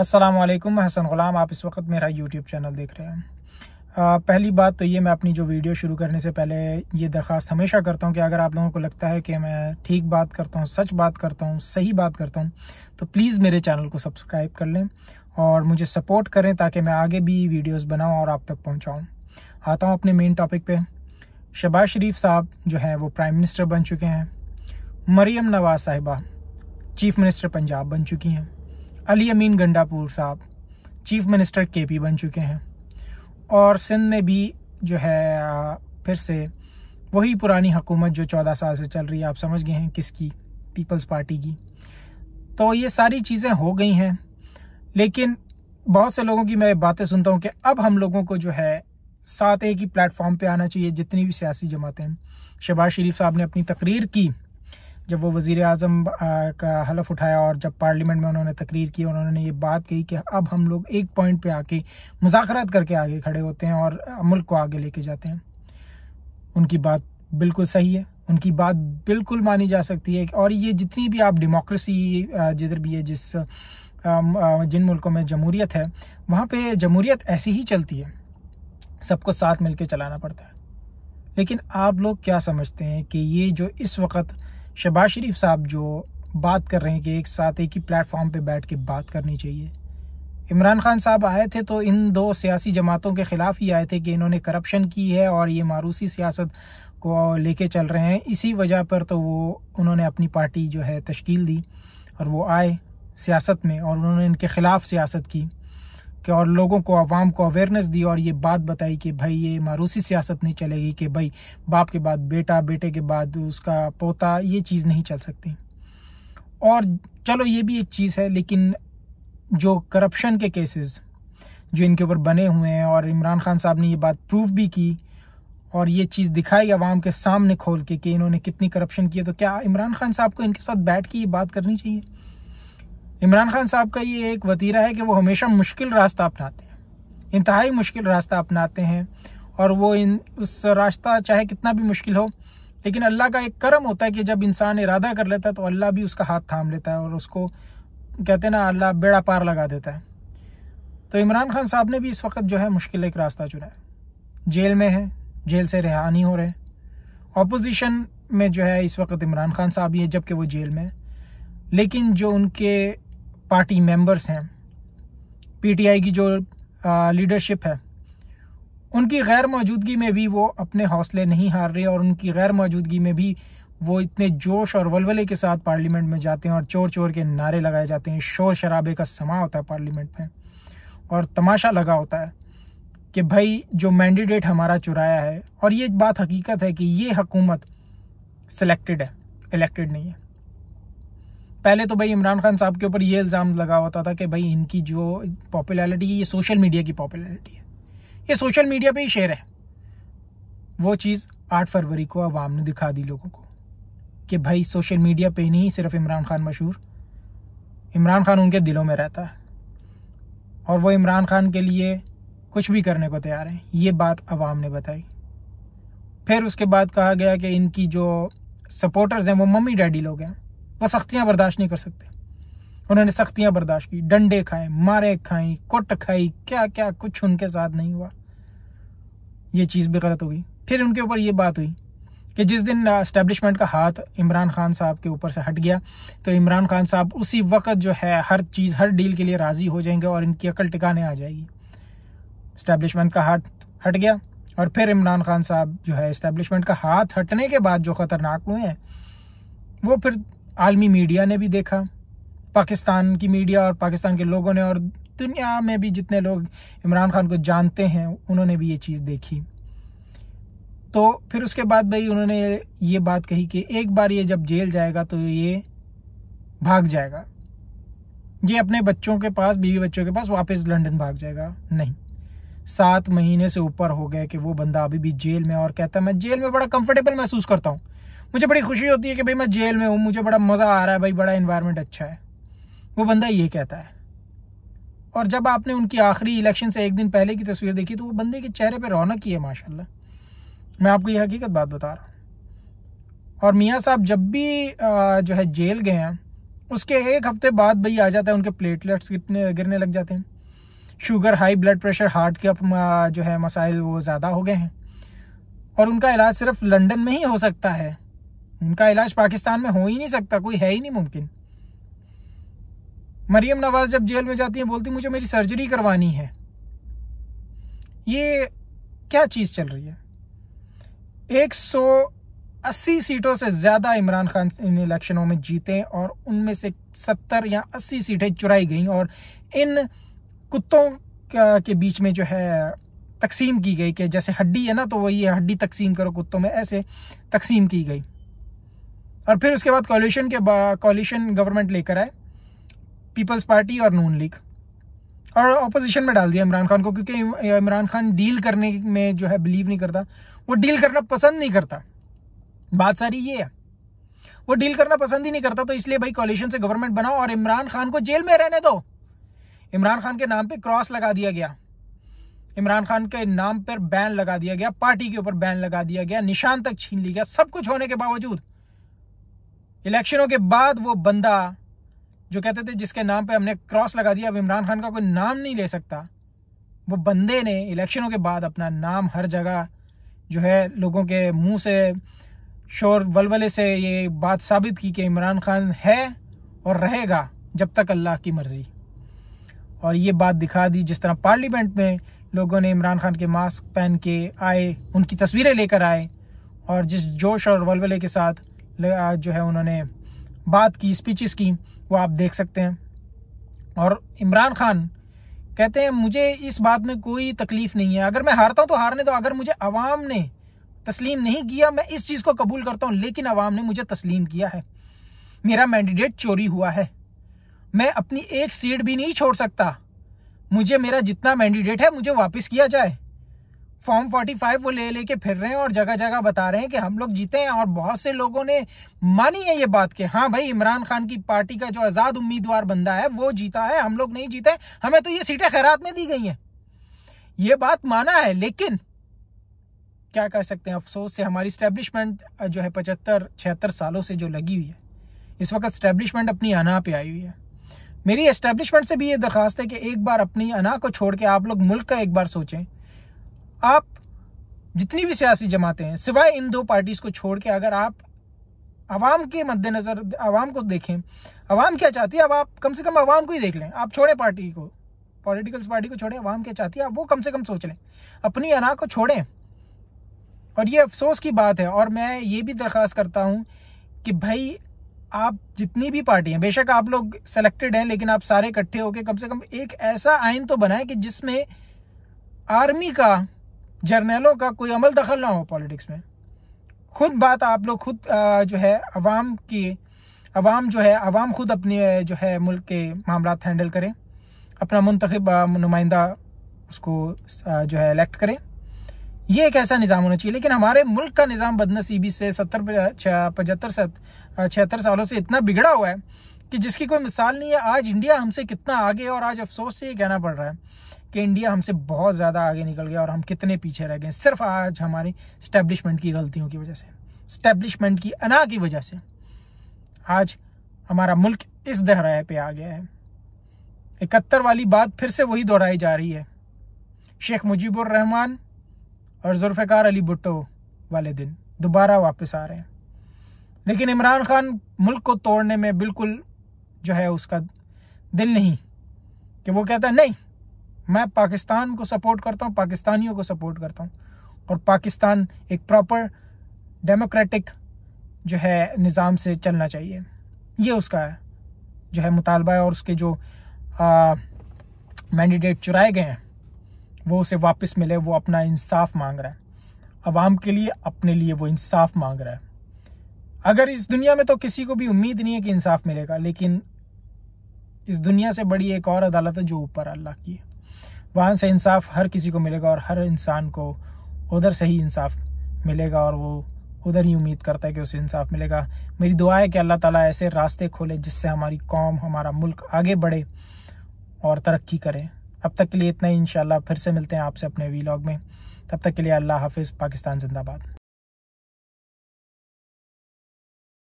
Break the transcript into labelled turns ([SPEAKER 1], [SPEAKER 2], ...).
[SPEAKER 1] असलम हसन ग़ुलाम आप इस वक्त मेरा यूट्यूब चैनल देख रहे हैं आ, पहली बात तो ये मैं अपनी जो वीडियो शुरू करने से पहले ये दरख्वास्त हमेशा करता हूँ कि अगर आप लोगों को लगता है कि मैं ठीक बात करता हूँ सच बात करता हूँ सही बात करता हूँ तो प्लीज़ मेरे चैनल को सब्सक्राइब कर लें और मुझे सपोर्ट करें ताकि मैं आगे भी वीडियोज़ बनाऊँ और आप तक पहुँचाऊँ आता हूँ अपने मेन टॉपिक पर शबाज शरीफ साहब जो हैं वो प्राइम मिनिस्टर बन चुके हैं मरीम नवाज़ साहिबा चीफ़ मिनिस्टर पंजाब बन चुकी हैं अली अमीन गंडापुर साहब चीफ मिनिस्टर के पी बन चुके हैं और सिंध में भी जो है फिर से वही पुरानी हुकूमत जो चौदह साल से चल रही है आप समझ गए हैं किसकी पीपल्स पार्टी की तो ये सारी चीज़ें हो गई हैं लेकिन बहुत से लोगों की मैं बातें सुनता हूँ कि अब हम लोगों को जो है साथ एक ही प्लेटफॉर्म पे आना चाहिए जितनी भी सियासी जमातें हैं शहबाज शरीफ साहब ने अपनी तकरीर की जब वो वज़ी अजम का हलफ उठाया और जब पार्लियामेंट में उन्होंने तकरीर की उन्होंने ये बात कही कि अब हम लोग एक पॉइंट पे आके मुजाकरत करके आगे खड़े होते हैं और मुल्क को आगे लेके जाते हैं उनकी बात बिल्कुल सही है उनकी बात बिल्कुल मानी जा सकती है और ये जितनी भी आप डेमोक्रेसी जिधर भी है जिस जिन मुल्कों में जमूरीत है वहाँ पे जमहूरीत ऐसी ही चलती है सबको साथ मिलकर चलाना पड़ता है लेकिन आप लोग क्या समझते हैं कि ये जो इस वक्त शहबाज शरीफ साहब जो बात कर रहे हैं कि एक साथ एक ही प्लेटफॉर्म पे बैठ के बात करनी चाहिए इमरान खान साहब आए थे तो इन दो सियासी जमातों के ख़िलाफ़ ही आए थे कि इन्होंने करप्शन की है और ये मारूसी सियासत को लेके चल रहे हैं इसी वजह पर तो वो उन्होंने अपनी पार्टी जो है तश्कील दी और वो आए सियासत में और उन्होंने इनके ख़िलाफ़ सियासत की कि और लोगों को आवाम को अवेयरनेस दी और ये बात बताई कि भाई ये मारूसी सियासत नहीं चलेगी कि भाई बाप के बाद बेटा बेटे के बाद उसका पोता ये चीज़ नहीं चल सकती और चलो ये भी एक चीज़ है लेकिन जो करप्शन के केसेस जो इनके ऊपर बने हुए हैं और इमरान खान साहब ने ये बात प्रूव भी की और ये चीज़ दिखाई आवाम के सामने खोल के कि इन्होंने कितनी करप्शन की है तो क्या इमरान खान साहब को इनके साथ बैठ के ये बात करनी चाहिए इमरान खान साहब का ये एक वतीरा है कि वो हमेशा मुश्किल रास्ता अपनाते हैं इंतहाई मुश्किल रास्ता अपनाते हैं और वो इन उस रास्ता चाहे कितना भी मुश्किल हो लेकिन अल्लाह का एक करम होता है कि जब इंसान इरादा कर लेता है तो अल्लाह भी उसका हाथ थाम लेता है और उसको कहते हैं ना अल्लाह बेड़ा पार लगा देता है तो इमरान खान साहब ने भी इस वक्त जो है मुश्किल एक रास्ता चुना है जेल में है जेल से नहीं हो रहे अपोजिशन में जो है इस वक्त इमरान खान साहब ही है जबकि वो जेल में लेकिन जो उनके पार्टी मेंबर्स हैं पीटीआई की जो लीडरशिप है उनकी गैर मौजूदगी में भी वो अपने हौसले नहीं हार रहे और उनकी गैर मौजूदगी में भी वो इतने जोश और वलवले के साथ पार्लियामेंट में जाते हैं और चोर चोर के नारे लगाए जाते हैं शोर शराबे का समा होता है पार्लियामेंट में और तमाशा लगा होता है कि भाई जो मैंडिडेट हमारा चुराया है और ये बात हकीकत है कि ये हकूमत सिलेक्टेड है इलेक्टेड नहीं है पहले तो भाई इमरान खान साहब के ऊपर ये इल्ज़ाम लगा होता था कि भाई इनकी जो पॉपुलैरिटी ये सोशल मीडिया की पॉपुलैरिटी है ये सोशल मीडिया पे ही शेयर है वो चीज़ आठ फरवरी को आवाम ने दिखा दी लोगों को कि भाई सोशल मीडिया पे नहीं सिर्फ इमरान खान मशहूर इमरान खान उनके दिलों में रहता है और वो इमरान खान के लिए कुछ भी करने को तैयार हैं ये बात आवाम ने बताई फिर उसके बाद कहा गया कि इनकी जो सपोर्टर्स हैं वो मम्मी डैडी लोग हैं वो सख्तियाँ बर्दाश्त नहीं कर सकते उन्होंने सख्तियाँ बर्दाश्त की डंडे खाए मारे खाई कुट खाई क्या क्या कुछ उनके साथ नहीं हुआ ये चीज़ भी गलत हुई फिर उनके ऊपर ये बात हुई कि जिस दिन इस्टेब्लिशमेंट का हाथ इमरान खान साहब के ऊपर से हट गया तो इमरान खान साहब उसी वक्त जो है हर चीज़ हर डील के लिए राज़ी हो जाएंगे और इनकी अकल टिकाने आ जाएगी इस्टेब्लिशमेंट का हाथ हट गया और फिर इमरान खान साहब जो है इस्टेब्लिशमेंट का हाथ हटने के बाद जो ख़तरनाक हुए हैं वो फिर आलमी मीडिया ने भी देखा पाकिस्तान की मीडिया और पाकिस्तान के लोगों ने और दुनिया में भी जितने लोग इमरान खान को जानते हैं उन्होंने भी ये चीज़ देखी तो फिर उसके बाद भाई उन्होंने ये बात कही कि एक बार ये जब जेल जाएगा तो ये भाग जाएगा ये अपने बच्चों के पास बीवी बच्चों के पास वापस लंदन भाग जाएगा नहीं सात महीने से ऊपर हो गए कि वो बंदा अभी भी जेल में और कहता है मैं जेल में बड़ा कंफर्टेबल महसूस करता हूँ मुझे बड़ी खुशी होती है कि भाई मैं जेल में हूँ मुझे बड़ा मज़ा आ रहा है भाई बड़ा इन्वायरमेंट अच्छा है वो बंदा ये कहता है और जब आपने उनकी आखिरी इलेक्शन से एक दिन पहले की तस्वीर देखी तो वो बंदे के चेहरे पर रौनक ही है माशा मैं आपको ये हकीकत बात बता रहा हूँ और मियाँ साहब जब भी जो है जेल गए हैं उसके एक हफ्ते बाद भाई आ जाता है उनके प्लेटलेट्स कितने गिरने लग जाते हैं sugar high blood pressure heart के जो है मसाइल वो ज़्यादा हो गए हैं और उनका इलाज सिर्फ लंदन में ही हो सकता है इनका इलाज पाकिस्तान में हो ही नहीं सकता कोई है ही नहीं मुमकिन मरियम नवाज जब जेल में जाती है बोलती मुझे मेरी सर्जरी करवानी है ये क्या चीज़ चल रही है 180 सीटों से ज़्यादा इमरान खान इन इलेक्शनों में जीते और उनमें से 70 या 80 सीटें चुराई गई और इन कुत्तों के बीच में जो है तकसीम की गई कि जैसे हड्डी है ना तो वही हड्डी तकसीम करो कुत्तों में ऐसे तकसीम की गई और फिर उसके बाद कॉल्यूशन के कॉलिशन गवर्नमेंट लेकर आए पीपल्स पार्टी और नून लीग और अपोजिशन में डाल दिया इमरान खान को क्योंकि इमरान खान डील करने में जो है बिलीव नहीं करता वो डील करना पसंद नहीं करता बात सारी ये है वो डील करना पसंद ही नहीं करता तो इसलिए भाई कॉल्यूशन से गवर्नमेंट बनाओ और इमरान खान को जेल में रहने दो इमरान खान के नाम पे क्रॉस लगा दिया गया इमरान खान के नाम पर बैन लगा दिया गया पार्टी के ऊपर बैन लगा दिया गया निशान तक छीन लिया गया सब कुछ होने के बावजूद इलेक्शनों के बाद वो बंदा जो कहते थे जिसके नाम पे हमने क्रॉस लगा दिया अब इमरान खान का कोई नाम नहीं ले सकता वो बंदे ने इलेक्शनों के बाद अपना नाम हर जगह जो है लोगों के मुंह से शोर वलवले से ये बात साबित की कि इमरान खान है और रहेगा जब तक अल्लाह की मर्जी और ये बात दिखा दी जिस तरह पार्लियामेंट में लोगों ने इमरान खान के मास्क पहन के आए उनकी तस्वीरें लेकर आए और जिस जोश और वलवले के साथ जो है उन्होंने बात की स्पीचेस की वो आप देख सकते हैं और इमरान खान कहते हैं मुझे इस बात में कोई तकलीफ नहीं है अगर मैं हारता हूं तो हारने दो अगर मुझे अवाम ने तस्लीम नहीं किया मैं इस चीज़ को कबूल करता हूँ लेकिन अवाम ने मुझे तस्लीम किया है मेरा मैंडिडेट चोरी हुआ है मैं अपनी एक सीट भी नहीं छोड़ सकता मुझे मेरा जितना मैंडिडेट है मुझे वापस किया जाए फॉर्म 45 वो ले लेके फिर रहे हैं और जगह जगह बता रहे हैं कि हम लोग जीते हैं और बहुत से लोगों ने मानी है ये बात के हाँ भाई इमरान खान की पार्टी का जो आज़ाद उम्मीदवार बंदा है वो जीता है हम लोग नहीं जीते हमें तो ये सीटें खैरात में दी गई हैं ये बात माना है लेकिन क्या कर सकते हैं अफसोस से हमारी स्टैब्लिशमेंट जो है पचहत्तर छिहत्तर सालों से जो लगी हुई है इस वक्त स्टैब्लिशमेंट अपनी अना पे आई हुई है मेरी इस्टेब्लिशमेंट से भी ये दरखास्त है कि एक बार अपनी अना को छोड़ के आप लोग मुल्क का एक बार सोचें आप जितनी भी सियासी जमातें हैं सिवाय इन दो पार्टीज को छोड़ के अगर आप आवाम के मद्देनज़र आवाम को देखें आवाम क्या चाहती है अब आप कम से कम आवाम को ही देख लें आप छोड़ें पार्टी को पॉलिटिकल्स पार्टी को छोड़ें आवाम क्या चाहती है आप वो कम से कम सोच लें अपनी अना को छोड़ें और ये अफसोस की बात है और मैं ये भी दरख्वास्त करता हूँ कि भाई आप जितनी भी पार्टी हैं बेशक आप लोग सेलेक्टेड हैं लेकिन आप सारे इकट्ठे होकर कम से कम एक ऐसा आइन तो बनाएं कि जिसमें आर्मी का जर्नलों का कोई अमल दखल ना हो पॉलिटिक्स में खुद बात आप लोग खुद जो है अवाम की अवाम जो है अवाम खुद अपने जो है मुल्क के मामला हैंडल करें अपना मुंतखब नुमाइंदा उसको जो है इलेक्ट करें यह एक ऐसा निज़ाम होना चाहिए लेकिन हमारे मुल्क का निज़ाम बदनसीबी से सत्तर पचहत्तर छिहत्तर सालों से इतना बिगड़ा हुआ है कि जिसकी कोई मिसाल नहीं है आज इंडिया हमसे कितना आगे और आज अफसोस से ये कहना पड़ रहा है कि इंडिया हमसे बहुत ज़्यादा आगे निकल गया और हम कितने पीछे रह गए सिर्फ आज हमारी स्टैब्लिशमेंट की गलतियों की वजह से स्टैब्लिशमेंट की अना की वजह से आज हमारा मुल्क इस दहराए पे आ गया है इकहत्तर वाली बात फिर से वही दोहराई जा रही है शेख मुजीबुर रहमान और जुल्फ़ार अली भुट्टो वाले दिन दोबारा वापस आ रहे हैं लेकिन इमरान खान मुल्क को तोड़ने में बिल्कुल जो है उसका दिल नहीं कि वो कहता है नहीं मैं पाकिस्तान को सपोर्ट करता हूँ पाकिस्तानियों को सपोर्ट करता हूँ और पाकिस्तान एक प्रॉपर डेमोक्रेटिक जो है निज़ाम से चलना चाहिए ये उसका है जो है मुतालबा है और उसके जो मैंडिडेट चुराए गए हैं वो उसे वापस मिले वो अपना इंसाफ मांग रहा है आवाम के लिए अपने लिए वो इंसाफ मांग रहा है अगर इस दुनिया में तो किसी को भी उम्मीद नहीं है कि इंसाफ मिलेगा लेकिन इस दुनिया से बड़ी एक और अदालत है जो ऊपर अल्लाह की है वहाँ से इंसाफ हर किसी को मिलेगा और हर इंसान को उधर से ही इंसाफ मिलेगा और वो उधर ही उम्मीद करता है कि उसे इंसाफ मिलेगा मेरी दुआ है कि अल्लाह ताला ऐसे रास्ते खोले जिससे हमारी कौम हमारा मुल्क आगे बढ़े और तरक्की करे अब तक के लिए इतना ही इन फिर से मिलते हैं आपसे अपने वीलॉग में तब तक के लिए अल्लाह हाफिज़ पाकिस्तान जिंदाबाद